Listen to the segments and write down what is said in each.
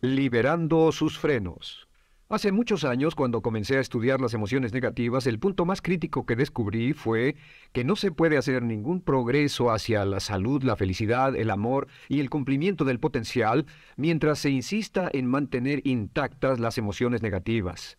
Liberando sus frenos. Hace muchos años, cuando comencé a estudiar las emociones negativas, el punto más crítico que descubrí fue que no se puede hacer ningún progreso hacia la salud, la felicidad, el amor y el cumplimiento del potencial mientras se insista en mantener intactas las emociones negativas.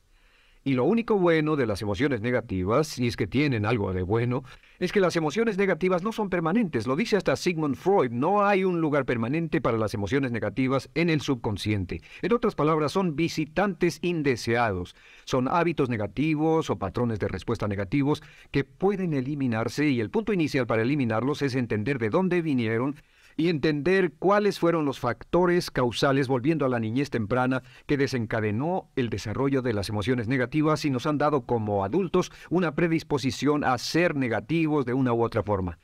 Y lo único bueno de las emociones negativas, si es que tienen algo de bueno, es que las emociones negativas no son permanentes. Lo dice hasta Sigmund Freud, no hay un lugar permanente para las emociones negativas en el subconsciente. En otras palabras, son visitantes indeseados. Son hábitos negativos o patrones de respuesta negativos que pueden eliminarse y el punto inicial para eliminarlos es entender de dónde vinieron, y entender cuáles fueron los factores causales, volviendo a la niñez temprana, que desencadenó el desarrollo de las emociones negativas y nos han dado como adultos una predisposición a ser negativos de una u otra forma.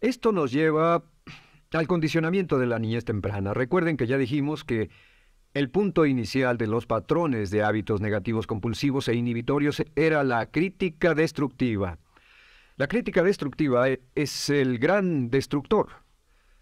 Esto nos lleva al condicionamiento de la niñez temprana. Recuerden que ya dijimos que el punto inicial de los patrones de hábitos negativos compulsivos e inhibitorios era la crítica destructiva. La crítica destructiva e, es el gran destructor.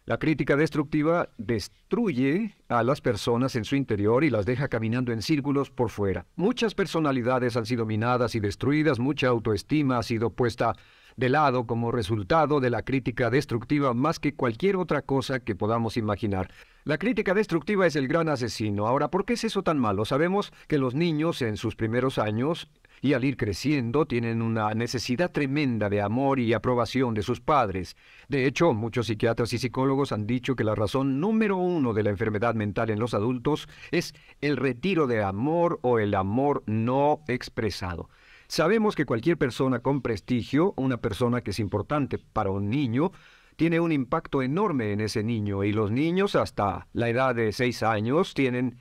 La crítica destructiva destruye a las personas en su interior y las deja caminando en círculos por fuera. Muchas personalidades han sido minadas y destruidas, mucha autoestima ha sido puesta de lado como resultado de la crítica destructiva más que cualquier otra cosa que podamos imaginar. La crítica destructiva es el gran asesino. Ahora, ¿por qué es eso tan malo? Sabemos que los niños en sus primeros años y al ir creciendo tienen una necesidad tremenda de amor y aprobación de sus padres. De hecho, muchos psiquiatras y psicólogos han dicho que la razón número uno de la enfermedad mental en los adultos es el retiro de amor o el amor no expresado. Sabemos que cualquier persona con prestigio, una persona que es importante para un niño, tiene un impacto enorme en ese niño y los niños hasta la edad de seis años tienen,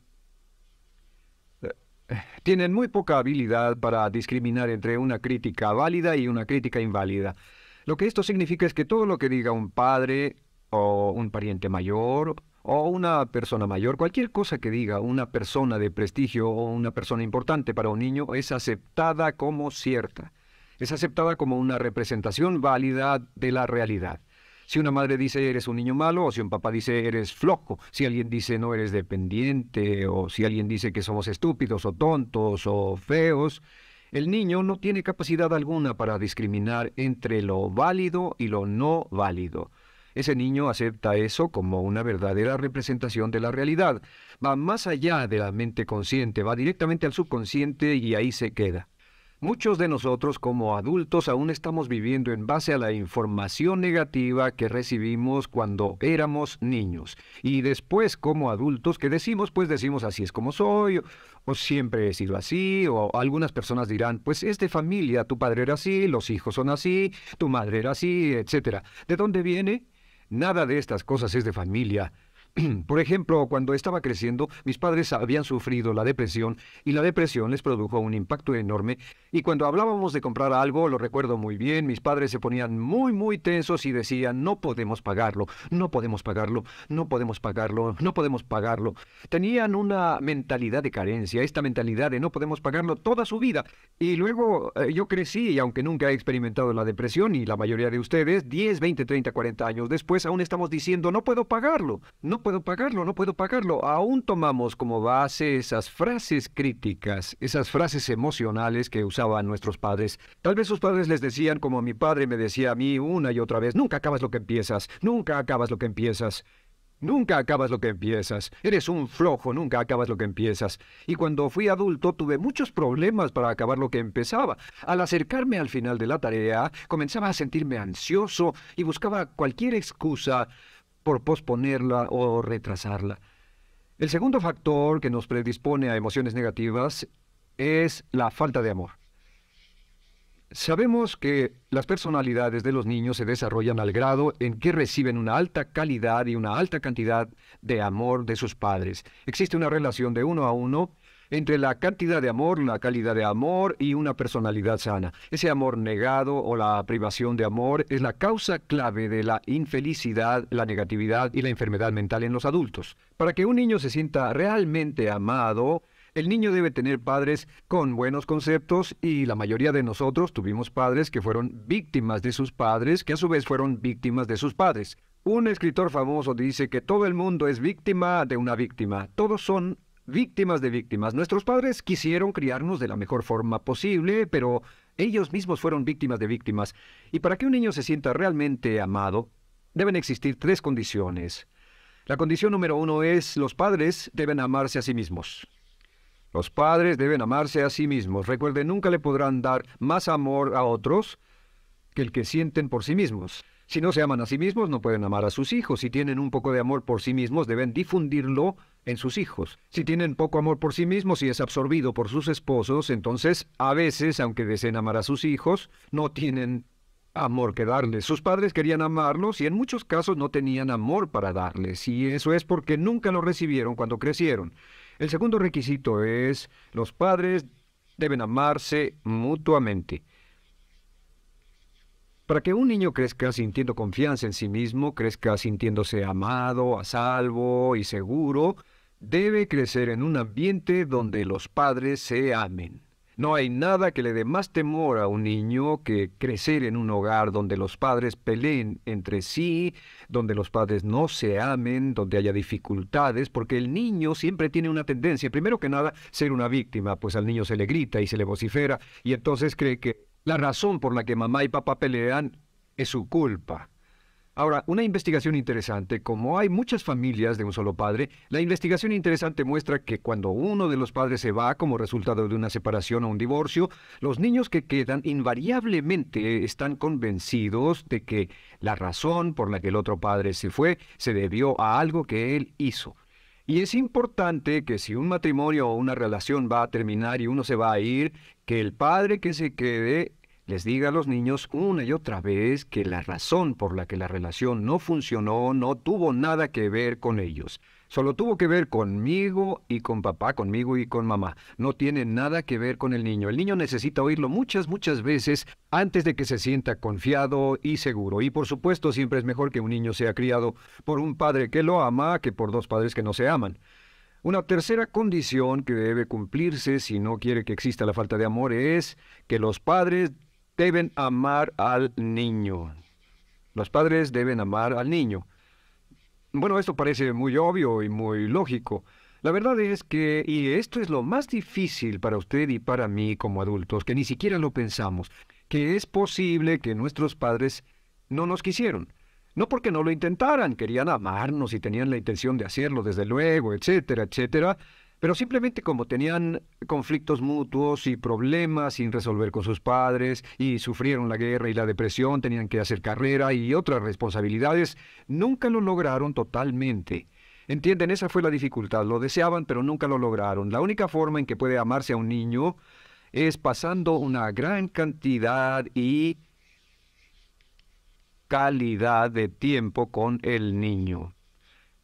eh, tienen muy poca habilidad para discriminar entre una crítica válida y una crítica inválida. Lo que esto significa es que todo lo que diga un padre o un pariente mayor o una persona mayor, cualquier cosa que diga una persona de prestigio o una persona importante para un niño es aceptada como cierta, es aceptada como una representación válida de la realidad. Si una madre dice eres un niño malo, o si un papá dice eres flojo, si alguien dice no eres dependiente, o si alguien dice que somos estúpidos o tontos o feos, el niño no tiene capacidad alguna para discriminar entre lo válido y lo no válido. Ese niño acepta eso como una verdadera representación de la realidad. Va más allá de la mente consciente, va directamente al subconsciente y ahí se queda. Muchos de nosotros como adultos aún estamos viviendo en base a la información negativa que recibimos cuando éramos niños. Y después como adultos que decimos, pues decimos así es como soy, o, o siempre he sido así, o algunas personas dirán, pues es de familia, tu padre era así, los hijos son así, tu madre era así, etc. ¿De dónde viene? Nada de estas cosas es de familia, Por ejemplo, cuando estaba creciendo, mis padres habían sufrido la depresión y la depresión les produjo un impacto enorme y cuando hablábamos de comprar algo, lo recuerdo muy bien, mis padres se ponían muy, muy tensos y decían, no podemos pagarlo, no podemos pagarlo, no podemos pagarlo, no podemos pagarlo. Tenían una mentalidad de carencia, esta mentalidad de no podemos pagarlo toda su vida. Y luego eh, yo crecí y aunque nunca he experimentado la depresión y la mayoría de ustedes, 10, 20, 30, 40 años después, aún estamos diciendo, no puedo pagarlo, no puedo pagarlo, no puedo pagarlo. Aún tomamos como base esas frases críticas, esas frases emocionales que usaban nuestros padres. Tal vez sus padres les decían como mi padre me decía a mí una y otra vez, nunca acabas lo que empiezas, nunca acabas lo que empiezas. Nunca acabas lo que empiezas. Eres un flojo, nunca acabas lo que empiezas. Y cuando fui adulto tuve muchos problemas para acabar lo que empezaba. Al acercarme al final de la tarea, comenzaba a sentirme ansioso y buscaba cualquier excusa por posponerla o retrasarla. El segundo factor que nos predispone a emociones negativas es la falta de amor. Sabemos que las personalidades de los niños se desarrollan al grado en que reciben una alta calidad y una alta cantidad de amor de sus padres. Existe una relación de uno a uno entre la cantidad de amor, la calidad de amor y una personalidad sana. Ese amor negado o la privación de amor es la causa clave de la infelicidad, la negatividad y la enfermedad mental en los adultos. Para que un niño se sienta realmente amado, el niño debe tener padres con buenos conceptos y la mayoría de nosotros tuvimos padres que fueron víctimas de sus padres, que a su vez fueron víctimas de sus padres. Un escritor famoso dice que todo el mundo es víctima de una víctima. Todos son víctimas de víctimas. Nuestros padres quisieron criarnos de la mejor forma posible, pero ellos mismos fueron víctimas de víctimas. Y para que un niño se sienta realmente amado, deben existir tres condiciones. La condición número uno es los padres deben amarse a sí mismos. Los padres deben amarse a sí mismos. Recuerden, nunca le podrán dar más amor a otros que el que sienten por sí mismos. Si no se aman a sí mismos, no pueden amar a sus hijos. Si tienen un poco de amor por sí mismos, deben difundirlo en sus hijos. Si tienen poco amor por sí mismos y es absorbido por sus esposos, entonces a veces, aunque deseen amar a sus hijos, no tienen amor que darles. Sus padres querían amarlos y en muchos casos no tenían amor para darles, y eso es porque nunca lo recibieron cuando crecieron. El segundo requisito es, los padres deben amarse mutuamente. Para que un niño crezca sintiendo confianza en sí mismo, crezca sintiéndose amado, a salvo y seguro, Debe crecer en un ambiente donde los padres se amen. No hay nada que le dé más temor a un niño que crecer en un hogar donde los padres peleen entre sí, donde los padres no se amen, donde haya dificultades, porque el niño siempre tiene una tendencia, primero que nada, ser una víctima, pues al niño se le grita y se le vocifera, y entonces cree que la razón por la que mamá y papá pelean es su culpa. Ahora, una investigación interesante, como hay muchas familias de un solo padre, la investigación interesante muestra que cuando uno de los padres se va como resultado de una separación o un divorcio, los niños que quedan invariablemente están convencidos de que la razón por la que el otro padre se fue se debió a algo que él hizo. Y es importante que si un matrimonio o una relación va a terminar y uno se va a ir, que el padre que se quede les diga a los niños una y otra vez que la razón por la que la relación no funcionó no tuvo nada que ver con ellos. Solo tuvo que ver conmigo y con papá, conmigo y con mamá. No tiene nada que ver con el niño. El niño necesita oírlo muchas, muchas veces antes de que se sienta confiado y seguro. Y por supuesto siempre es mejor que un niño sea criado por un padre que lo ama que por dos padres que no se aman. Una tercera condición que debe cumplirse si no quiere que exista la falta de amor es que los padres deben amar al niño. Los padres deben amar al niño. Bueno, esto parece muy obvio y muy lógico. La verdad es que, y esto es lo más difícil para usted y para mí como adultos, que ni siquiera lo pensamos, que es posible que nuestros padres no nos quisieron. No porque no lo intentaran, querían amarnos y tenían la intención de hacerlo, desde luego, etcétera, etcétera, pero simplemente como tenían conflictos mutuos y problemas sin resolver con sus padres y sufrieron la guerra y la depresión, tenían que hacer carrera y otras responsabilidades, nunca lo lograron totalmente. Entienden, esa fue la dificultad, lo deseaban pero nunca lo lograron. La única forma en que puede amarse a un niño es pasando una gran cantidad y calidad de tiempo con el niño.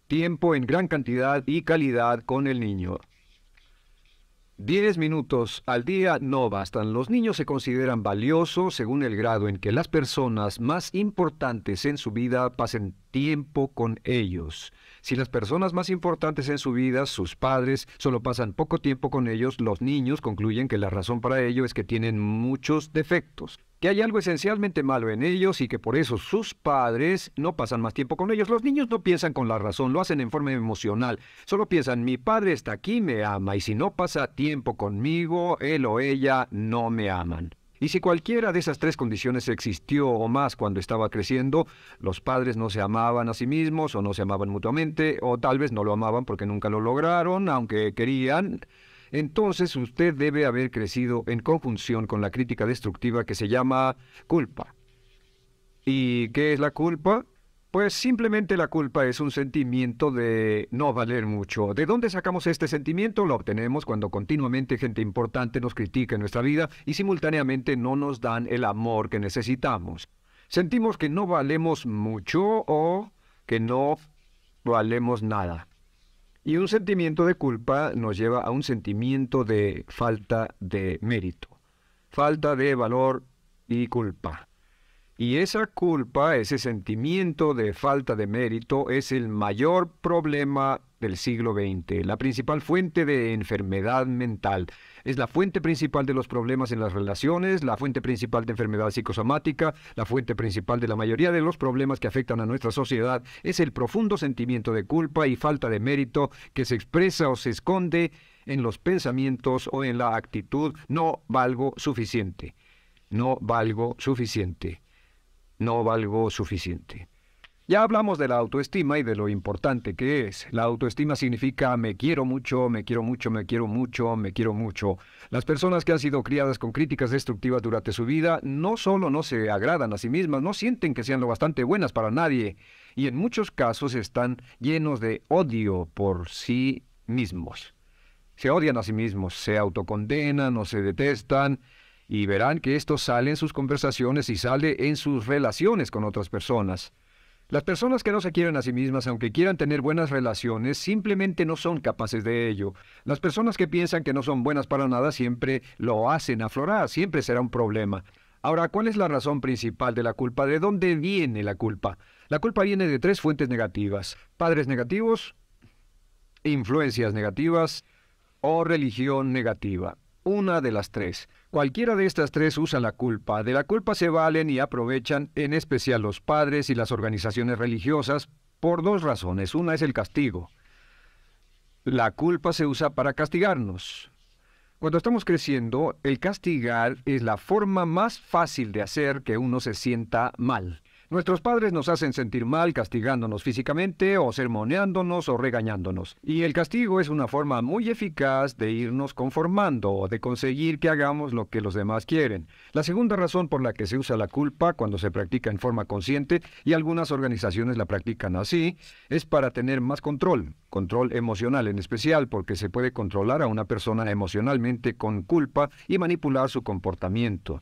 Tiempo en gran cantidad y calidad con el niño. 10 minutos al día no bastan. Los niños se consideran valiosos según el grado en que las personas más importantes en su vida pasen tiempo con ellos. Si las personas más importantes en su vida, sus padres, solo pasan poco tiempo con ellos, los niños concluyen que la razón para ello es que tienen muchos defectos, que hay algo esencialmente malo en ellos y que por eso sus padres no pasan más tiempo con ellos. Los niños no piensan con la razón, lo hacen en forma emocional. Solo piensan, mi padre está aquí, me ama, y si no pasa tiempo conmigo, él o ella no me aman. Y si cualquiera de esas tres condiciones existió o más cuando estaba creciendo, los padres no se amaban a sí mismos o no se amaban mutuamente, o tal vez no lo amaban porque nunca lo lograron, aunque querían, entonces usted debe haber crecido en conjunción con la crítica destructiva que se llama culpa. ¿Y qué es la culpa? Pues simplemente la culpa es un sentimiento de no valer mucho. ¿De dónde sacamos este sentimiento? Lo obtenemos cuando continuamente gente importante nos critica en nuestra vida y simultáneamente no nos dan el amor que necesitamos. Sentimos que no valemos mucho o que no valemos nada. Y un sentimiento de culpa nos lleva a un sentimiento de falta de mérito, falta de valor y culpa. Y esa culpa, ese sentimiento de falta de mérito es el mayor problema del siglo XX, la principal fuente de enfermedad mental. Es la fuente principal de los problemas en las relaciones, la fuente principal de enfermedad psicosomática, la fuente principal de la mayoría de los problemas que afectan a nuestra sociedad. Es el profundo sentimiento de culpa y falta de mérito que se expresa o se esconde en los pensamientos o en la actitud no valgo suficiente. No valgo suficiente no valgo suficiente. Ya hablamos de la autoestima y de lo importante que es. La autoestima significa me quiero mucho, me quiero mucho, me quiero mucho, me quiero mucho. Las personas que han sido criadas con críticas destructivas durante su vida no solo no se agradan a sí mismas, no sienten que sean lo bastante buenas para nadie y en muchos casos están llenos de odio por sí mismos. Se odian a sí mismos, se autocondenan o se detestan y verán que esto sale en sus conversaciones y sale en sus relaciones con otras personas. Las personas que no se quieren a sí mismas, aunque quieran tener buenas relaciones, simplemente no son capaces de ello. Las personas que piensan que no son buenas para nada siempre lo hacen aflorar, siempre será un problema. Ahora, ¿cuál es la razón principal de la culpa? ¿De dónde viene la culpa? La culpa viene de tres fuentes negativas. Padres negativos, influencias negativas o religión negativa una de las tres. Cualquiera de estas tres usa la culpa. De la culpa se valen y aprovechan, en especial los padres y las organizaciones religiosas, por dos razones. Una es el castigo. La culpa se usa para castigarnos. Cuando estamos creciendo, el castigar es la forma más fácil de hacer que uno se sienta mal. Nuestros padres nos hacen sentir mal castigándonos físicamente o sermoneándonos o regañándonos. Y el castigo es una forma muy eficaz de irnos conformando o de conseguir que hagamos lo que los demás quieren. La segunda razón por la que se usa la culpa cuando se practica en forma consciente, y algunas organizaciones la practican así, es para tener más control, control emocional en especial, porque se puede controlar a una persona emocionalmente con culpa y manipular su comportamiento.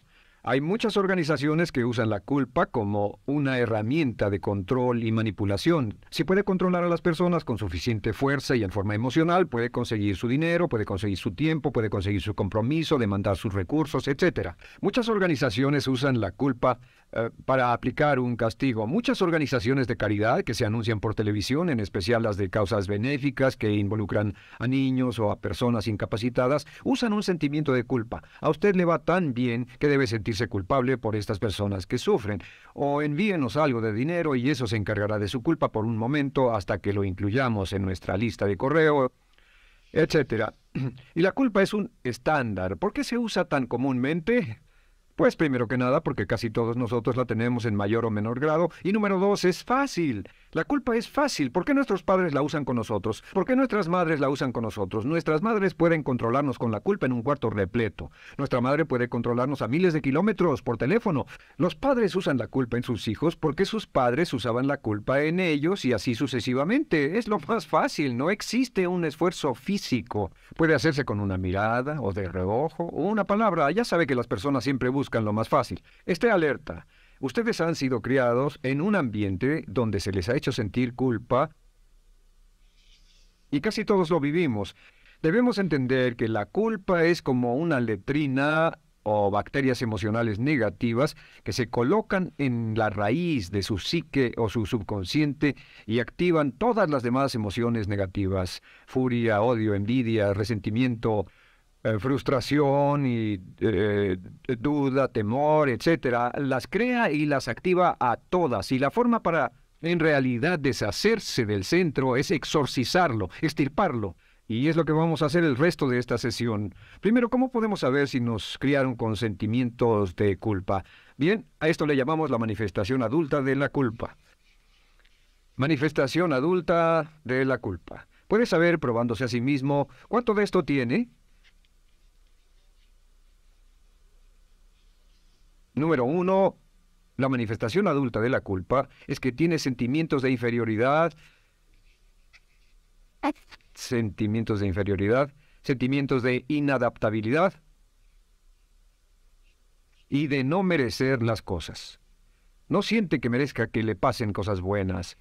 Hay muchas organizaciones que usan la culpa como una herramienta de control y manipulación. Si puede controlar a las personas con suficiente fuerza y en forma emocional, puede conseguir su dinero, puede conseguir su tiempo, puede conseguir su compromiso, demandar sus recursos, etc. Muchas organizaciones usan la culpa eh, para aplicar un castigo. Muchas organizaciones de caridad que se anuncian por televisión, en especial las de causas benéficas que involucran a niños o a personas incapacitadas, usan un sentimiento de culpa. A usted le va tan bien que debe sentirse culpable por estas personas que sufren. O envíenos algo de dinero y eso se encargará de su culpa por un momento hasta que lo incluyamos en nuestra lista de correo etcétera. Y la culpa es un estándar. ¿Por qué se usa tan comúnmente? Pues primero que nada, porque casi todos nosotros la tenemos en mayor o menor grado. Y número dos, es fácil. La culpa es fácil. ¿Por qué nuestros padres la usan con nosotros? ¿Por qué nuestras madres la usan con nosotros? Nuestras madres pueden controlarnos con la culpa en un cuarto repleto. Nuestra madre puede controlarnos a miles de kilómetros por teléfono. Los padres usan la culpa en sus hijos porque sus padres usaban la culpa en ellos y así sucesivamente. Es lo más fácil. No existe un esfuerzo físico. Puede hacerse con una mirada o de reojo o una palabra. Ya sabe que las personas siempre buscan lo más fácil. Esté alerta. Ustedes han sido criados en un ambiente donde se les ha hecho sentir culpa y casi todos lo vivimos. Debemos entender que la culpa es como una letrina o bacterias emocionales negativas que se colocan en la raíz de su psique o su subconsciente y activan todas las demás emociones negativas, furia, odio, envidia, resentimiento, eh, frustración y eh, duda, temor, etcétera, las crea y las activa a todas. Y la forma para en realidad deshacerse del centro es exorcizarlo, extirparlo. Y es lo que vamos a hacer el resto de esta sesión. Primero, ¿cómo podemos saber si nos criaron con sentimientos de culpa? Bien, a esto le llamamos la manifestación adulta de la culpa. Manifestación adulta de la culpa. Puede saber, probándose a sí mismo, cuánto de esto tiene Número uno, la manifestación adulta de la culpa es que tiene sentimientos de inferioridad, sentimientos de inferioridad, sentimientos de inadaptabilidad y de no merecer las cosas. No siente que merezca que le pasen cosas buenas,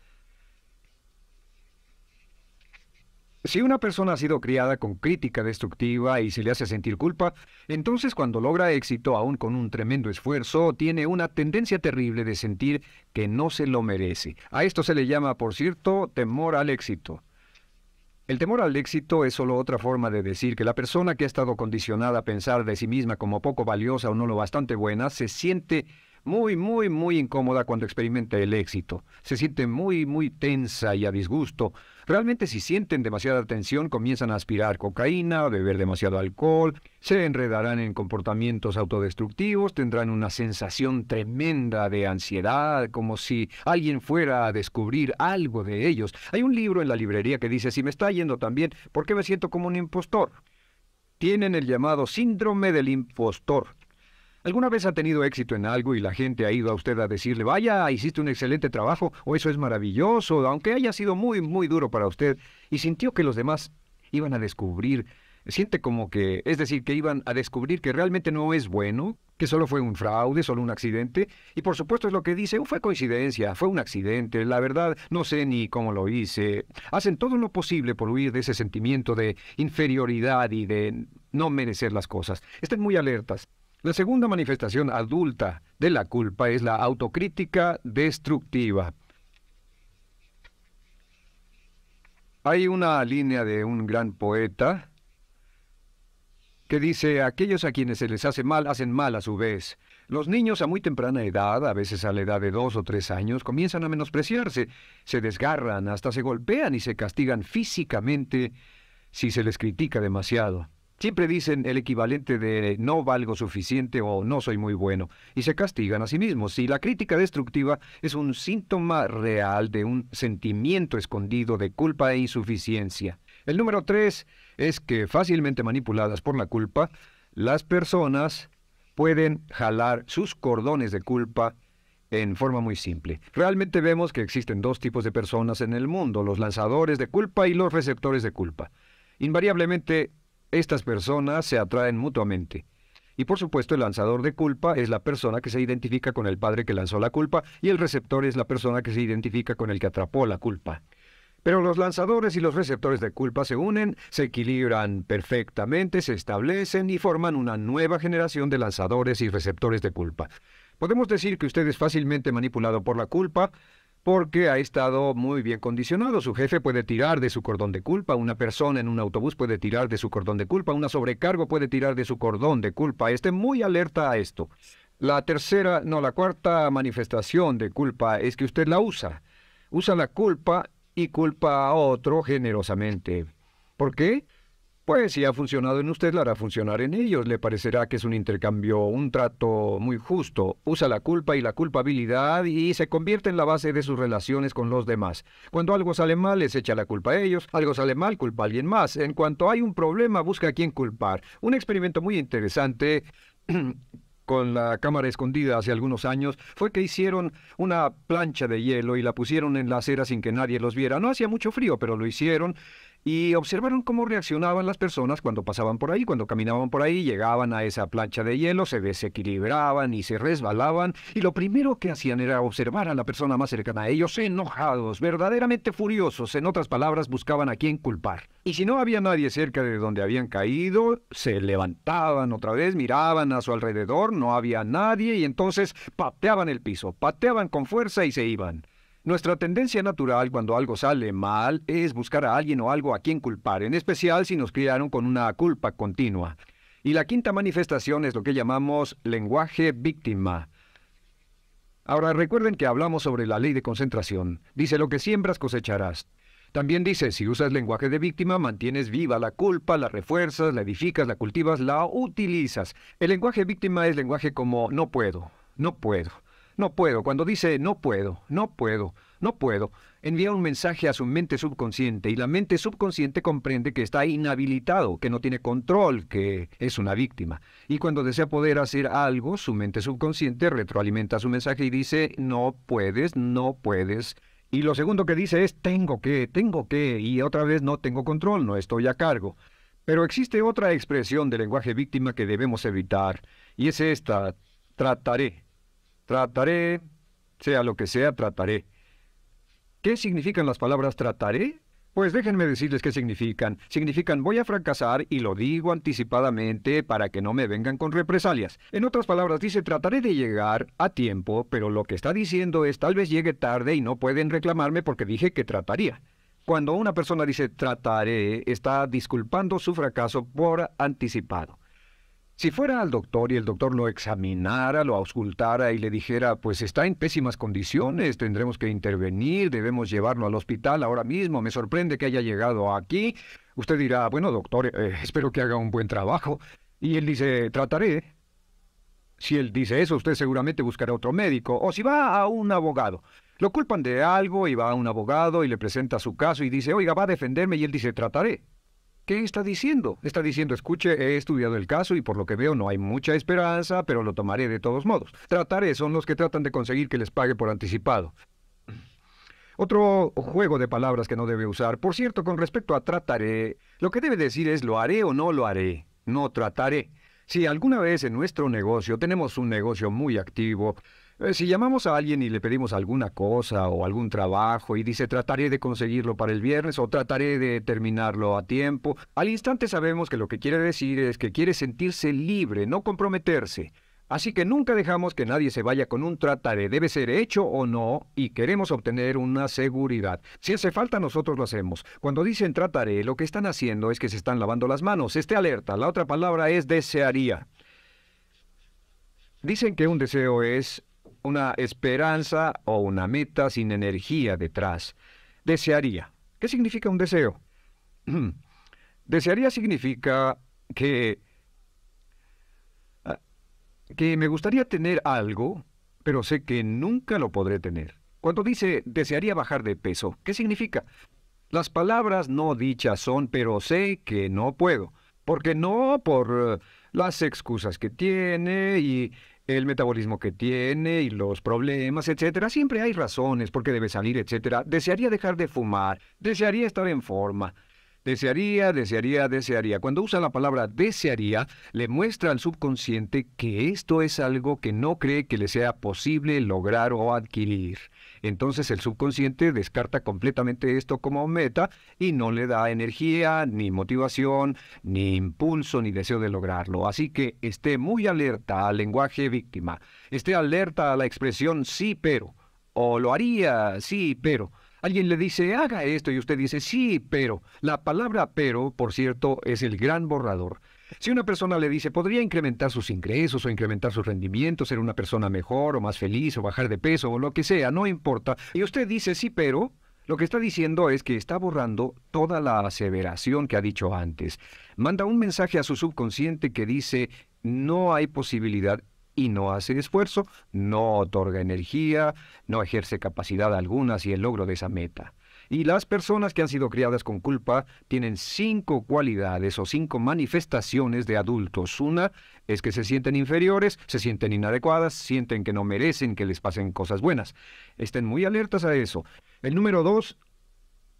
Si una persona ha sido criada con crítica destructiva y se le hace sentir culpa, entonces cuando logra éxito, aún con un tremendo esfuerzo, tiene una tendencia terrible de sentir que no se lo merece. A esto se le llama, por cierto, temor al éxito. El temor al éxito es solo otra forma de decir que la persona que ha estado condicionada a pensar de sí misma como poco valiosa o no lo bastante buena se siente muy, muy, muy incómoda cuando experimenta el éxito. Se siente muy, muy tensa y a disgusto. Realmente si sienten demasiada tensión comienzan a aspirar cocaína, beber demasiado alcohol, se enredarán en comportamientos autodestructivos, tendrán una sensación tremenda de ansiedad, como si alguien fuera a descubrir algo de ellos. Hay un libro en la librería que dice, si me está yendo tan bien, ¿por qué me siento como un impostor? Tienen el llamado síndrome del impostor. ¿Alguna vez ha tenido éxito en algo y la gente ha ido a usted a decirle, vaya, hiciste un excelente trabajo, o eso es maravilloso, aunque haya sido muy, muy duro para usted, y sintió que los demás iban a descubrir, siente como que, es decir, que iban a descubrir que realmente no es bueno, que solo fue un fraude, solo un accidente, y por supuesto es lo que dice, oh, fue coincidencia, fue un accidente, la verdad, no sé ni cómo lo hice. Hacen todo lo posible por huir de ese sentimiento de inferioridad y de no merecer las cosas. Estén muy alertas. La segunda manifestación adulta de la culpa es la autocrítica destructiva. Hay una línea de un gran poeta que dice, aquellos a quienes se les hace mal hacen mal a su vez. Los niños a muy temprana edad, a veces a la edad de dos o tres años, comienzan a menospreciarse, se desgarran, hasta se golpean y se castigan físicamente si se les critica demasiado. Siempre dicen el equivalente de no valgo suficiente o no soy muy bueno y se castigan a sí mismos. Si la crítica destructiva es un síntoma real de un sentimiento escondido de culpa e insuficiencia. El número tres es que fácilmente manipuladas por la culpa, las personas pueden jalar sus cordones de culpa en forma muy simple. Realmente vemos que existen dos tipos de personas en el mundo, los lanzadores de culpa y los receptores de culpa. Invariablemente estas personas se atraen mutuamente. Y por supuesto el lanzador de culpa es la persona que se identifica con el padre que lanzó la culpa y el receptor es la persona que se identifica con el que atrapó la culpa. Pero los lanzadores y los receptores de culpa se unen, se equilibran perfectamente, se establecen y forman una nueva generación de lanzadores y receptores de culpa. Podemos decir que usted es fácilmente manipulado por la culpa, porque ha estado muy bien condicionado. Su jefe puede tirar de su cordón de culpa, una persona en un autobús puede tirar de su cordón de culpa, una sobrecargo puede tirar de su cordón de culpa. Esté muy alerta a esto. La tercera, no, la cuarta manifestación de culpa es que usted la usa. Usa la culpa y culpa a otro generosamente. ¿Por qué? Pues si ha funcionado en usted, la hará funcionar en ellos. Le parecerá que es un intercambio, un trato muy justo. Usa la culpa y la culpabilidad y se convierte en la base de sus relaciones con los demás. Cuando algo sale mal, les echa la culpa a ellos. Algo sale mal, culpa a alguien más. En cuanto hay un problema, busca a quién culpar. Un experimento muy interesante con la cámara escondida hace algunos años fue que hicieron una plancha de hielo y la pusieron en la acera sin que nadie los viera. No hacía mucho frío, pero lo hicieron y observaron cómo reaccionaban las personas cuando pasaban por ahí, cuando caminaban por ahí, llegaban a esa plancha de hielo, se desequilibraban y se resbalaban, y lo primero que hacían era observar a la persona más cercana a ellos, enojados, verdaderamente furiosos, en otras palabras, buscaban a quién culpar. Y si no había nadie cerca de donde habían caído, se levantaban otra vez, miraban a su alrededor, no había nadie, y entonces pateaban el piso, pateaban con fuerza y se iban. Nuestra tendencia natural cuando algo sale mal es buscar a alguien o algo a quien culpar, en especial si nos criaron con una culpa continua. Y la quinta manifestación es lo que llamamos lenguaje víctima. Ahora recuerden que hablamos sobre la ley de concentración. Dice lo que siembras cosecharás. También dice, si usas lenguaje de víctima, mantienes viva la culpa, la refuerzas, la edificas, la cultivas, la utilizas. El lenguaje víctima es lenguaje como no puedo, no puedo. No puedo. Cuando dice no puedo, no puedo, no puedo, envía un mensaje a su mente subconsciente y la mente subconsciente comprende que está inhabilitado, que no tiene control, que es una víctima. Y cuando desea poder hacer algo, su mente subconsciente retroalimenta su mensaje y dice no puedes, no puedes. Y lo segundo que dice es tengo que, tengo que, y otra vez no tengo control, no estoy a cargo. Pero existe otra expresión del lenguaje víctima que debemos evitar, y es esta, trataré. Trataré, sea lo que sea, trataré. ¿Qué significan las palabras trataré? Pues déjenme decirles qué significan. Significan voy a fracasar y lo digo anticipadamente para que no me vengan con represalias. En otras palabras, dice trataré de llegar a tiempo, pero lo que está diciendo es tal vez llegue tarde y no pueden reclamarme porque dije que trataría. Cuando una persona dice trataré, está disculpando su fracaso por anticipado. Si fuera al doctor y el doctor lo examinara, lo auscultara y le dijera, pues está en pésimas condiciones, tendremos que intervenir, debemos llevarlo al hospital ahora mismo, me sorprende que haya llegado aquí, usted dirá, bueno doctor, eh, espero que haga un buen trabajo. Y él dice, trataré. Si él dice eso, usted seguramente buscará otro médico, o si va a un abogado. Lo culpan de algo y va a un abogado y le presenta su caso y dice, oiga, va a defenderme y él dice, trataré. ¿Qué está diciendo? Está diciendo, escuche, he estudiado el caso y por lo que veo no hay mucha esperanza, pero lo tomaré de todos modos. Trataré, son los que tratan de conseguir que les pague por anticipado. Otro juego de palabras que no debe usar. Por cierto, con respecto a trataré, lo que debe decir es lo haré o no lo haré. No trataré. Si alguna vez en nuestro negocio tenemos un negocio muy activo, eh, si llamamos a alguien y le pedimos alguna cosa o algún trabajo y dice trataré de conseguirlo para el viernes o trataré de terminarlo a tiempo, al instante sabemos que lo que quiere decir es que quiere sentirse libre, no comprometerse. Así que nunca dejamos que nadie se vaya con un trataré, debe ser hecho o no, y queremos obtener una seguridad. Si hace falta, nosotros lo hacemos. Cuando dicen trataré, lo que están haciendo es que se están lavando las manos. Esté alerta, la otra palabra es desearía. Dicen que un deseo es una esperanza o una meta sin energía detrás. Desearía. ¿Qué significa un deseo? Desearía significa que, ah, que me gustaría tener algo, pero sé que nunca lo podré tener. Cuando dice desearía bajar de peso, ¿qué significa? Las palabras no dichas son, pero sé que no puedo. Porque no por las excusas que tiene y el metabolismo que tiene y los problemas, etcétera. Siempre hay razones por qué debe salir, etcétera. Desearía dejar de fumar, desearía estar en forma, Desearía, desearía, desearía. Cuando usa la palabra desearía, le muestra al subconsciente que esto es algo que no cree que le sea posible lograr o adquirir. Entonces el subconsciente descarta completamente esto como meta y no le da energía, ni motivación, ni impulso, ni deseo de lograrlo. Así que esté muy alerta al lenguaje víctima. Esté alerta a la expresión sí pero o lo haría sí pero Alguien le dice, haga esto y usted dice, sí, pero. La palabra pero, por cierto, es el gran borrador. Si una persona le dice, podría incrementar sus ingresos o incrementar sus rendimientos, ser una persona mejor o más feliz o bajar de peso o lo que sea, no importa, y usted dice, sí, pero, lo que está diciendo es que está borrando toda la aseveración que ha dicho antes. Manda un mensaje a su subconsciente que dice, no hay posibilidad, y no hace esfuerzo, no otorga energía, no ejerce capacidad alguna hacia el logro de esa meta. Y las personas que han sido criadas con culpa tienen cinco cualidades o cinco manifestaciones de adultos. Una es que se sienten inferiores, se sienten inadecuadas, sienten que no merecen que les pasen cosas buenas. Estén muy alertas a eso. El número dos,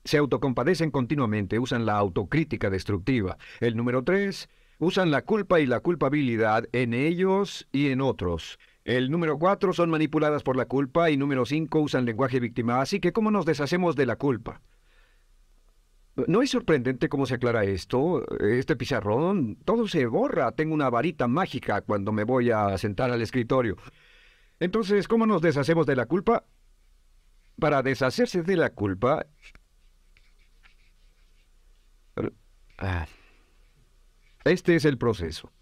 se autocompadecen continuamente, usan la autocrítica destructiva. El número tres, usan la culpa y la culpabilidad en ellos y en otros. El número cuatro son manipuladas por la culpa y número cinco usan lenguaje víctima. Así que, ¿cómo nos deshacemos de la culpa? ¿No es sorprendente cómo se aclara esto? Este pizarrón, todo se borra. Tengo una varita mágica cuando me voy a sentar al escritorio. Entonces, ¿cómo nos deshacemos de la culpa? Para deshacerse de la culpa... Ah. Este es el proceso.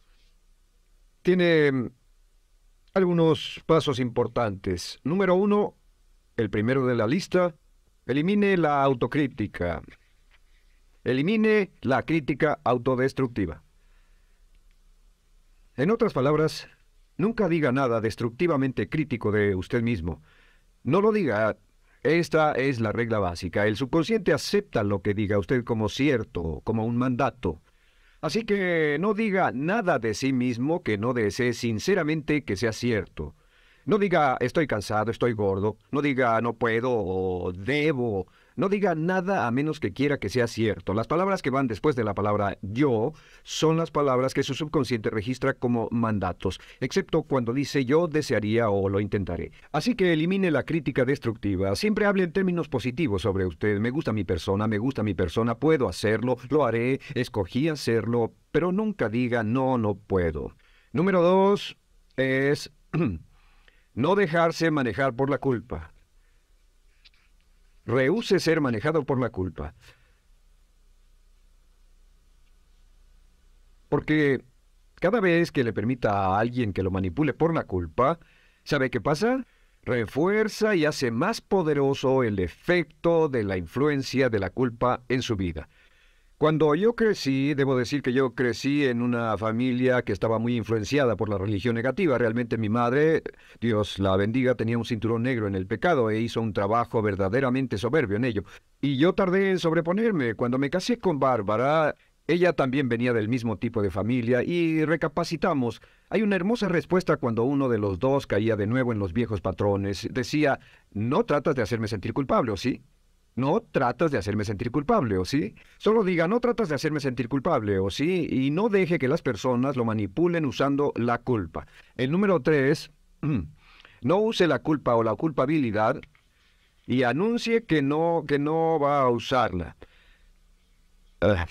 Tiene mm, algunos pasos importantes. Número uno, el primero de la lista, elimine la autocrítica. Elimine la crítica autodestructiva. En otras palabras, nunca diga nada destructivamente crítico de usted mismo. No lo diga. Esta es la regla básica. El subconsciente acepta lo que diga usted como cierto, como un mandato. Así que no diga nada de sí mismo que no desee sinceramente que sea cierto. No diga estoy cansado, estoy gordo, no diga no puedo o debo no diga nada a menos que quiera que sea cierto. Las palabras que van después de la palabra yo son las palabras que su subconsciente registra como mandatos, excepto cuando dice yo desearía o lo intentaré. Así que elimine la crítica destructiva. Siempre hable en términos positivos sobre usted. Me gusta mi persona, me gusta mi persona, puedo hacerlo, lo haré, escogí hacerlo, pero nunca diga no, no puedo. Número dos es no dejarse manejar por la culpa rehúse ser manejado por la culpa. Porque cada vez que le permita a alguien que lo manipule por la culpa, ¿sabe qué pasa? Refuerza y hace más poderoso el efecto de la influencia de la culpa en su vida. Cuando yo crecí, debo decir que yo crecí en una familia que estaba muy influenciada por la religión negativa. Realmente mi madre, Dios la bendiga, tenía un cinturón negro en el pecado e hizo un trabajo verdaderamente soberbio en ello. Y yo tardé en sobreponerme. Cuando me casé con Bárbara, ella también venía del mismo tipo de familia y recapacitamos. Hay una hermosa respuesta cuando uno de los dos caía de nuevo en los viejos patrones. Decía, no tratas de hacerme sentir culpable, ¿o sí? no tratas de hacerme sentir culpable, ¿o sí? Solo diga, no tratas de hacerme sentir culpable, ¿o sí? Y no deje que las personas lo manipulen usando la culpa. El número tres, mm, no use la culpa o la culpabilidad y anuncie que no, que no va a usarla. Ah,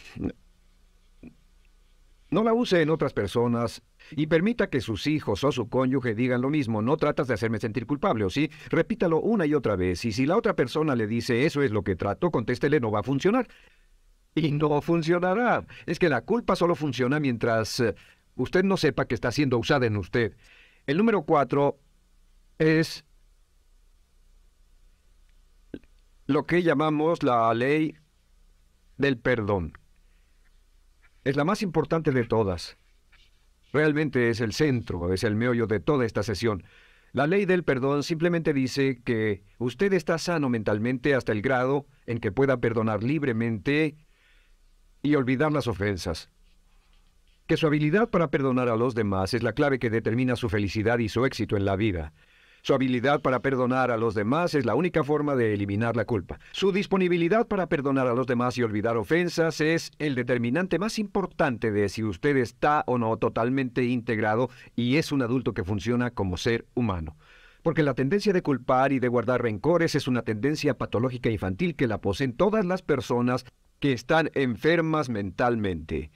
no la use en otras personas y permita que sus hijos o su cónyuge digan lo mismo. No tratas de hacerme sentir culpable, ¿o sí? Repítalo una y otra vez. Y si la otra persona le dice eso es lo que trato, contéstele, no va a funcionar. Y no funcionará. Es que la culpa solo funciona mientras eh, usted no sepa que está siendo usada en usted. El número cuatro es lo que llamamos la ley del perdón. Es la más importante de todas. Realmente es el centro, es el meollo de toda esta sesión. La ley del perdón simplemente dice que usted está sano mentalmente hasta el grado en que pueda perdonar libremente y olvidar las ofensas. Que su habilidad para perdonar a los demás es la clave que determina su felicidad y su éxito en la vida. Su habilidad para perdonar a los demás es la única forma de eliminar la culpa. Su disponibilidad para perdonar a los demás y olvidar ofensas es el determinante más importante de si usted está o no totalmente integrado y es un adulto que funciona como ser humano. Porque la tendencia de culpar y de guardar rencores es una tendencia patológica infantil que la poseen todas las personas que están enfermas mentalmente.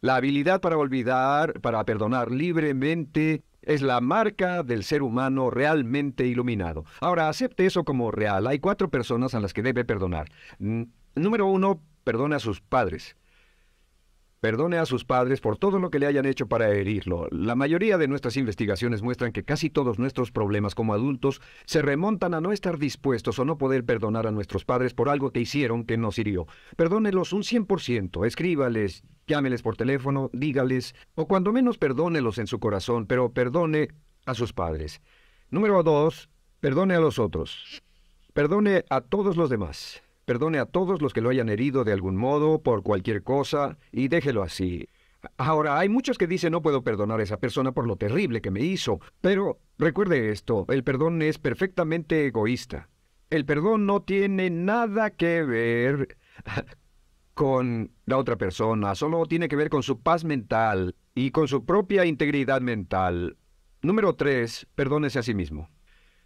La habilidad para olvidar, para perdonar libremente, es la marca del ser humano realmente iluminado. Ahora, acepte eso como real. Hay cuatro personas a las que debe perdonar. Mm, número uno, perdona a sus padres. Perdone a sus padres por todo lo que le hayan hecho para herirlo. La mayoría de nuestras investigaciones muestran que casi todos nuestros problemas como adultos se remontan a no estar dispuestos o no poder perdonar a nuestros padres por algo que hicieron que nos hirió. Perdónelos un 100%, escríbales, llámeles por teléfono, dígales, o cuando menos perdónelos en su corazón, pero perdone a sus padres. Número dos, perdone a los otros. Perdone a todos los demás. Perdone a todos los que lo hayan herido de algún modo, por cualquier cosa, y déjelo así. Ahora, hay muchos que dicen no puedo perdonar a esa persona por lo terrible que me hizo, pero recuerde esto, el perdón es perfectamente egoísta. El perdón no tiene nada que ver con la otra persona, solo tiene que ver con su paz mental y con su propia integridad mental. Número tres, Perdónese a sí mismo.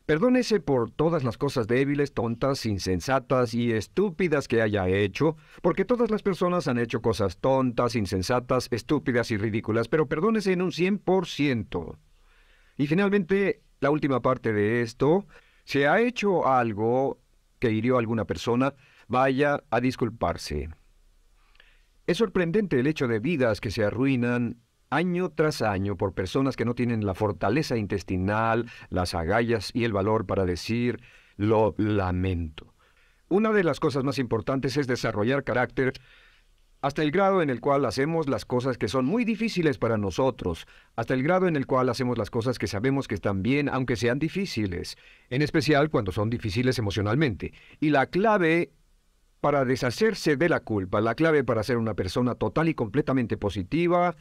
Perdónese por todas las cosas débiles, tontas, insensatas y estúpidas que haya hecho, porque todas las personas han hecho cosas tontas, insensatas, estúpidas y ridículas, pero perdónese en un 100%. Y finalmente, la última parte de esto, si ha hecho algo que hirió a alguna persona, vaya a disculparse. Es sorprendente el hecho de vidas que se arruinan año tras año por personas que no tienen la fortaleza intestinal, las agallas y el valor para decir lo lamento. Una de las cosas más importantes es desarrollar carácter hasta el grado en el cual hacemos las cosas que son muy difíciles para nosotros, hasta el grado en el cual hacemos las cosas que sabemos que están bien, aunque sean difíciles, en especial cuando son difíciles emocionalmente. Y la clave para deshacerse de la culpa, la clave para ser una persona total y completamente positiva,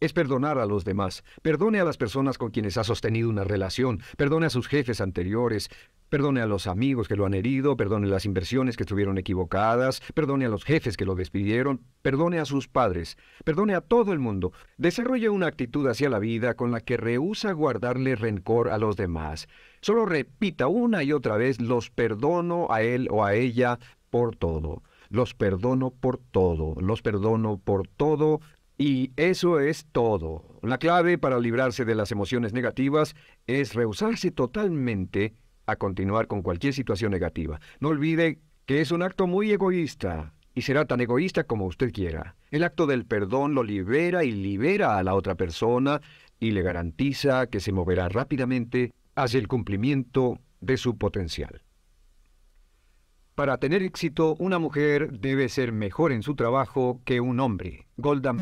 es perdonar a los demás. Perdone a las personas con quienes ha sostenido una relación. Perdone a sus jefes anteriores. Perdone a los amigos que lo han herido. Perdone las inversiones que estuvieron equivocadas. Perdone a los jefes que lo despidieron. Perdone a sus padres. Perdone a todo el mundo. Desarrolle una actitud hacia la vida con la que rehúsa guardarle rencor a los demás. Solo repita una y otra vez, los perdono a él o a ella por todo los perdono por todo, los perdono por todo, y eso es todo. La clave para librarse de las emociones negativas es rehusarse totalmente a continuar con cualquier situación negativa. No olvide que es un acto muy egoísta y será tan egoísta como usted quiera. El acto del perdón lo libera y libera a la otra persona y le garantiza que se moverá rápidamente hacia el cumplimiento de su potencial. Para tener éxito, una mujer debe ser mejor en su trabajo que un hombre. Goldman.